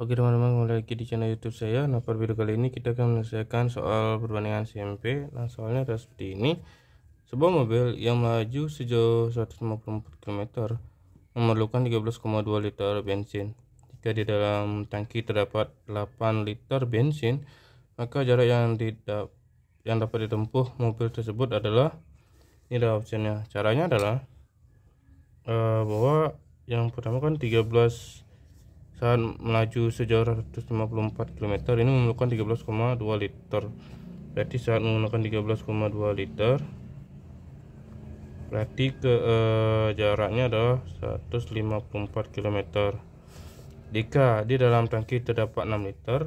Oke teman-teman kembali lagi di channel youtube saya Nah pada video kali ini kita akan menyelesaikan soal perbandingan CMP Nah soalnya ada seperti ini Sebuah mobil yang melaju sejauh 154 km Memerlukan 13,2 liter bensin Jika di dalam tangki terdapat 8 liter bensin Maka jarak yang, didap yang dapat ditempuh mobil tersebut adalah Ini adalah opsinya Caranya adalah uh, Bahwa yang pertama kan 13 saat melaju sejauh 154 km ini memerlukan 13,2 liter berarti saat menggunakan 13,2 liter berarti ke eh, jaraknya adalah 154 km jika di dalam tangki terdapat 6 liter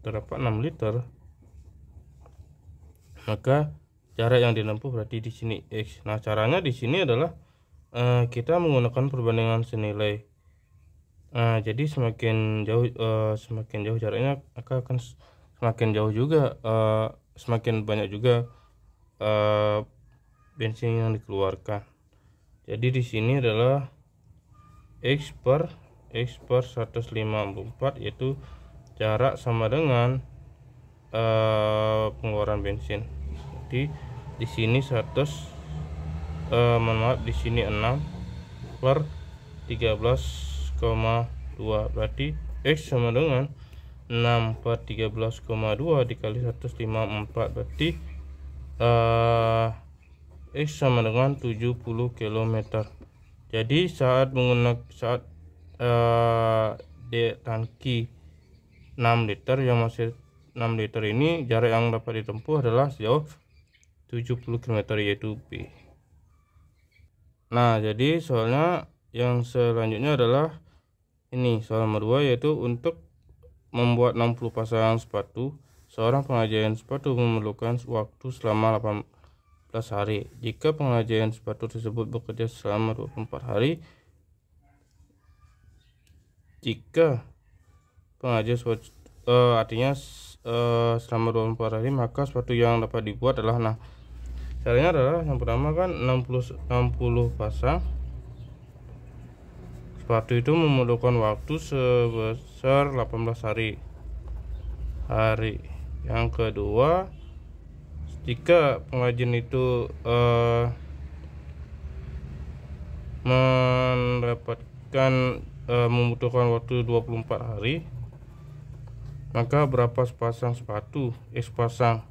terdapat 6 liter maka jarak yang ditempuh berarti di sini X nah caranya di sini adalah eh, kita menggunakan perbandingan senilai Nah, jadi semakin jauh uh, semakin jauh jaraknya maka akan semakin jauh juga uh, semakin banyak juga uh, bensin yang dikeluarkan. Jadi di sini adalah x per x per 154 yaitu jarak sama dengan uh, pengeluaran bensin. Jadi di sini 100 uh, maaf di sini 6 per 13 2 berarti X eh, sama dengan 6 per 13,2 dikali 154 berarti uh, eh, X eh, sama dengan 70 km jadi saat menggunakan saat uh, di tangki 6 liter yang masih 6 liter ini jarak yang dapat ditempuh adalah sejauh 70 km yaitu B nah jadi soalnya yang selanjutnya adalah ini soal nomor 2 yaitu untuk membuat 60 pasang sepatu seorang pengajian sepatu memerlukan waktu selama 18 hari jika pengajian sepatu tersebut bekerja selama 24 hari jika pengajian sepatu uh, artinya uh, selama 24 hari maka sepatu yang dapat dibuat adalah nah caranya adalah yang pertama kan 60 60 pasang Waktu itu memerlukan waktu sebesar 18 hari. Hari yang kedua, jika pengrajin itu uh, mendapatkan uh, membutuhkan waktu 24 hari, maka berapa sepasang sepatu? Eh, sepasang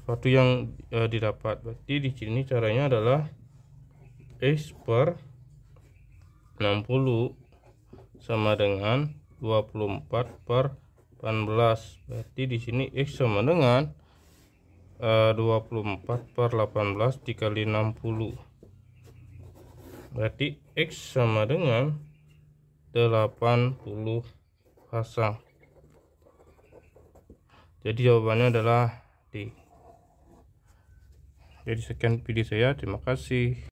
sepatu yang uh, didapat. Berarti di sini caranya adalah X per 60 sama dengan 24 per 18 berarti di sini X sama dengan eh, uh, 24 per 18 dikali 60 berarti X sama dengan 80 pasang jadi jawabannya adalah D jadi sekian video saya terima kasih